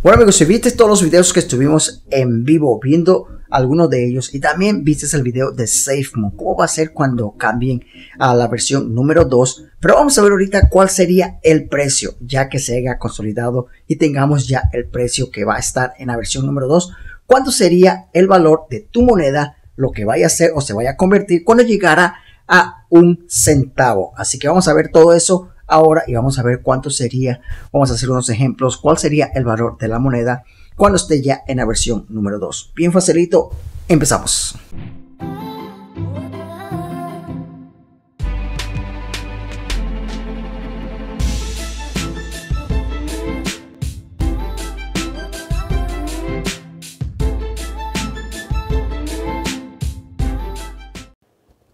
Bueno amigos, si viste todos los videos que estuvimos en vivo viendo algunos de ellos y también viste el video de SafeMoon, cómo va a ser cuando cambien a la versión número 2, pero vamos a ver ahorita cuál sería el precio ya que se haya consolidado y tengamos ya el precio que va a estar en la versión número 2, cuánto sería el valor de tu moneda, lo que vaya a ser o se vaya a convertir cuando llegara a un centavo. Así que vamos a ver todo eso ahora y vamos a ver cuánto sería, vamos a hacer unos ejemplos, cuál sería el valor de la moneda cuando esté ya en la versión número 2. Bien facilito, empezamos.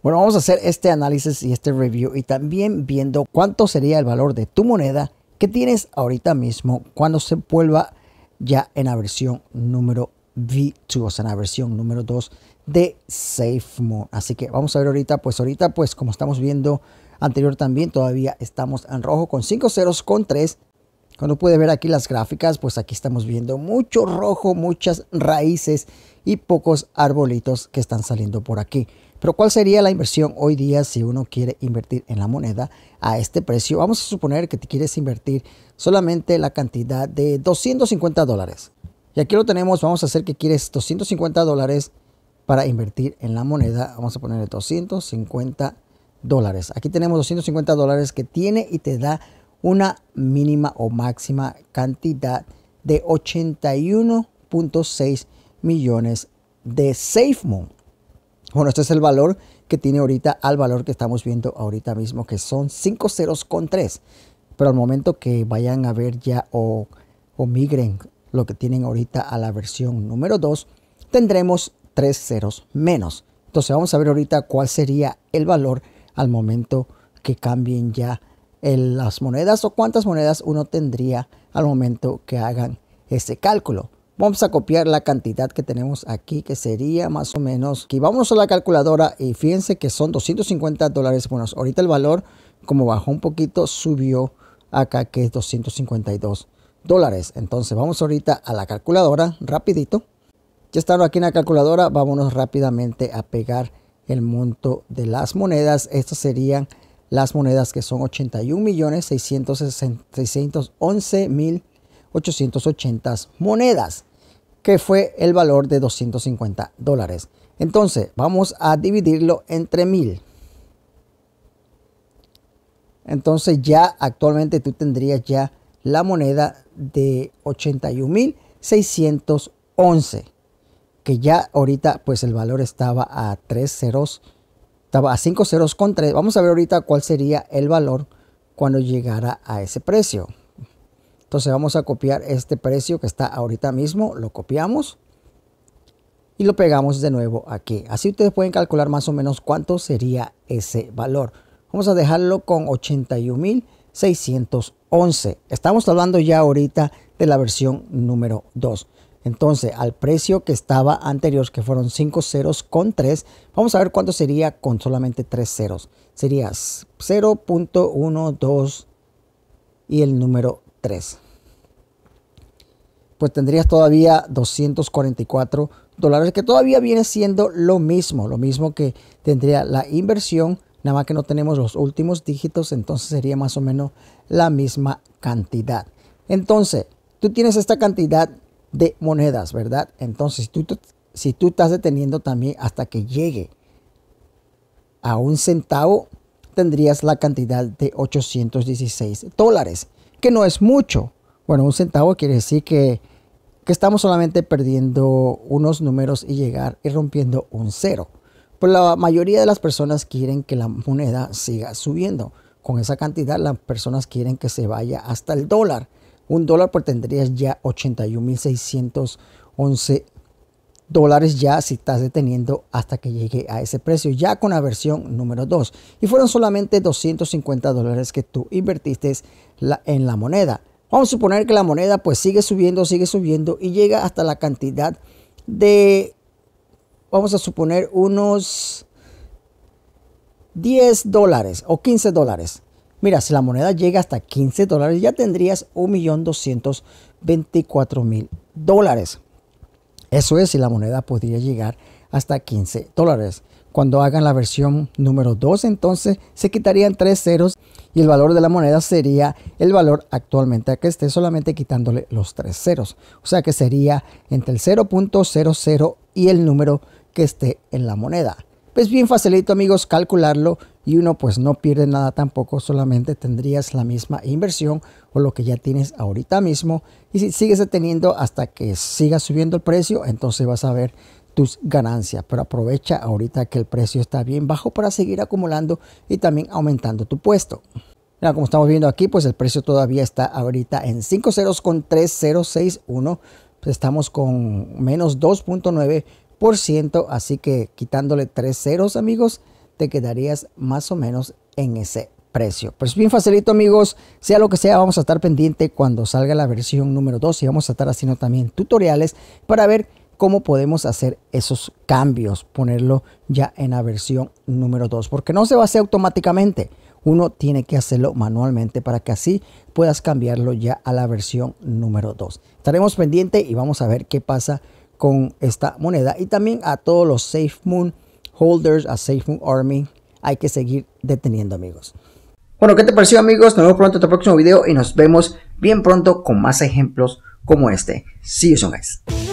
Bueno, vamos a hacer este análisis y este review y también viendo cuánto sería el valor de tu moneda que tienes ahorita mismo cuando se vuelva ya en la versión número V2, o sea, en la versión número 2 de SafeMoon. Así que vamos a ver ahorita, pues ahorita, pues como estamos viendo anterior también, todavía estamos en rojo con 5 ceros con 3. Cuando puede ver aquí las gráficas, pues aquí estamos viendo mucho rojo, muchas raíces y pocos arbolitos que están saliendo por aquí. Pero ¿cuál sería la inversión hoy día si uno quiere invertir en la moneda a este precio? Vamos a suponer que te quieres invertir solamente la cantidad de 250 dólares. Y aquí lo tenemos, vamos a hacer que quieres 250 dólares para invertir en la moneda. Vamos a ponerle 250 dólares. Aquí tenemos 250 dólares que tiene y te da una mínima o máxima cantidad de 81.6 millones de SafeMoon. Bueno, este es el valor que tiene ahorita al valor que estamos viendo ahorita mismo, que son 5 ceros con 3. Pero al momento que vayan a ver ya o, migren lo que tienen ahorita a la versión número 2, tendremos tres ceros menos. Entonces vamos a ver ahorita cuál sería el valor al momento que cambien ya las monedas o cuántas monedas uno tendría al momento que hagan ese cálculo. Vamos a copiar la cantidad que tenemos aquí, que sería más o menos. Aquí vámonos a la calculadora y fíjense que son 250 dólares. Bueno, ahorita el valor, como bajó un poquito, subió acá que es 252 dólares. Entonces vamos ahorita a la calculadora, rapidito. Ya estamos aquí en la calculadora, vámonos rápidamente a pegar el monto de las monedas. Estas serían las monedas que son 81 millones 611 mil 880 monedas, que fue el valor de 250 dólares. Entonces, vamos a dividirlo entre 1000. Entonces, ya actualmente tú tendrías ya la moneda de 81.611, que ya ahorita pues el valor estaba a 3 ceros, estaba a 5 ceros con Vamos a ver ahorita cuál sería el valor cuando llegara a ese precio. Entonces vamos a copiar este precio que está ahorita mismo, lo copiamos y lo pegamos de nuevo aquí. Así ustedes pueden calcular más o menos cuánto sería ese valor. Vamos a dejarlo con 81.611. Estamos hablando ya ahorita de la versión número 2. Entonces, al precio que estaba anterior, que fueron 5 ceros con 3, vamos a ver cuánto sería con solamente 3 ceros. Sería 0.12 y el número 3 pues tendrías todavía 244 dólares, que todavía viene siendo lo mismo, lo mismo que tendría la inversión, nada más que no tenemos los últimos dígitos, entonces sería más o menos la misma cantidad. Entonces, tú tienes esta cantidad de monedas, ¿verdad? Entonces, si tú estás deteniendo también hasta que llegue a un centavo, tendrías la cantidad de 816 dólares, que no es mucho, bueno, un centavo quiere decir que, estamos solamente perdiendo unos números y llegar y rompiendo un cero. Pues la mayoría de las personas quieren que la moneda siga subiendo. Con esa cantidad las personas quieren que se vaya hasta el dólar. Un dólar por tendrías ya 81.611 dólares ya si estás deteniendo hasta que llegue a ese precio, ya con la versión número 2. Y fueron solamente 250 dólares que tú invertiste en la moneda. Vamos a suponer que la moneda pues sigue subiendo, sigue subiendo y llega hasta la cantidad de, vamos a suponer, unos 10 dólares o 15 dólares. Mira, si la moneda llega hasta 15 dólares, ya tendrías 1.224.000 dólares. Eso es si la moneda podría llegar hasta 15 dólares. Cuando hagan la versión número 2, entonces se quitarían tres ceros y el valor de la moneda sería el valor actualmente a que esté solamente quitándole los tres ceros. O sea que sería entre el 0.00 y el número que esté en la moneda. Pues bien facilito amigos calcularlo y uno pues no pierde nada tampoco, solamente tendrías la misma inversión o lo que ya tienes ahorita mismo y si sigues teniendo hasta que siga subiendo el precio, entonces vas a ver tus ganancias, pero aprovecha ahorita que el precio está bien bajo para seguir acumulando y también aumentando tu puesto. Mira, como estamos viendo aquí, pues el precio todavía está ahorita en 5 ceros con 3061. Pues estamos con menos 2.9%, así que quitándole tres ceros, amigos, te quedarías más o menos en ese precio. Pues bien facilito amigos, sea lo que sea, vamos a estar pendiente cuando salga la versión número 2 y vamos a estar haciendo también tutoriales para ver cómo podemos hacer esos cambios, ponerlo ya en la versión número 2, porque no se va a hacer automáticamente. Uno tiene que hacerlo manualmente para que así puedas cambiarlo ya a la versión número 2. Estaremos pendiente y vamos a ver qué pasa con esta moneda y también a todos los SafeMoon holders, a SafeMoon Army. Hay que seguir deteniendo amigos. Bueno, ¿qué te pareció amigos? Nos vemos pronto en tu próximo video y nos vemos bien pronto con más ejemplos como este. See you